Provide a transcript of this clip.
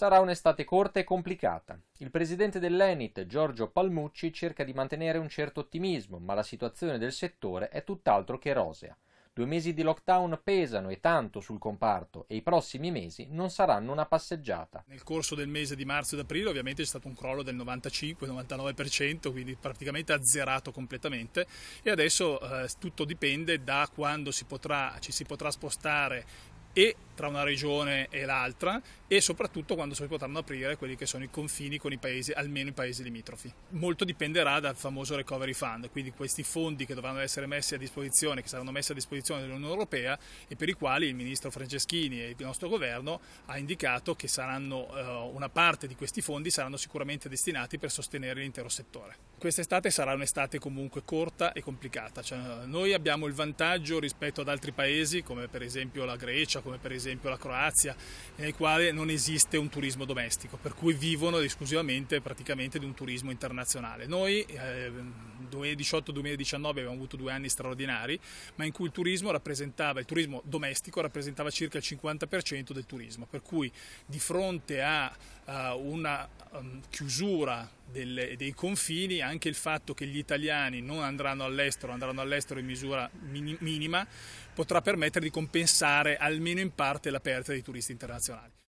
Sarà un'estate corta e complicata. Il presidente dell'Enit, Giorgio Palmucci, cerca di mantenere un certo ottimismo, ma la situazione del settore è tutt'altro che rosea. Due mesi di lockdown pesano e tanto sul comparto e i prossimi mesi non saranno una passeggiata. Nel corso del mese di marzo ed aprile ovviamente c'è stato un crollo del 95-99%, quindi praticamente azzerato completamente e adesso eh, tutto dipende da quando si potrà, ci si potrà spostare e tra una regione e l'altra e soprattutto quando si potranno aprire quelli che sono i confini con i paesi, almeno i paesi limitrofi. Molto dipenderà dal famoso Recovery Fund, quindi questi fondi che dovranno essere messi a disposizione, che saranno messi a disposizione dell'Unione Europea e per i quali il ministro Franceschini e il nostro governo ha indicato che saranno, eh, una parte di questi fondi saranno sicuramente destinati per sostenere l'intero settore. Quest'estate sarà un'estate comunque corta e complicata, cioè, noi abbiamo il vantaggio rispetto ad altri paesi come per esempio la Grecia, come per esempio la Croazia, nel quale non esiste un turismo domestico, per cui vivono esclusivamente praticamente di un turismo internazionale. Noi eh, 2018-2019 abbiamo avuto due anni straordinari, ma in cui il turismo, il turismo domestico rappresentava circa il 50% del turismo, per cui di fronte a, a una um, chiusura del, dei confini, anche il fatto che gli italiani non andranno all'estero, andranno all'estero in misura mini, minima, potrà permettere di compensare almeno in parte la perdita dei turisti internazionali.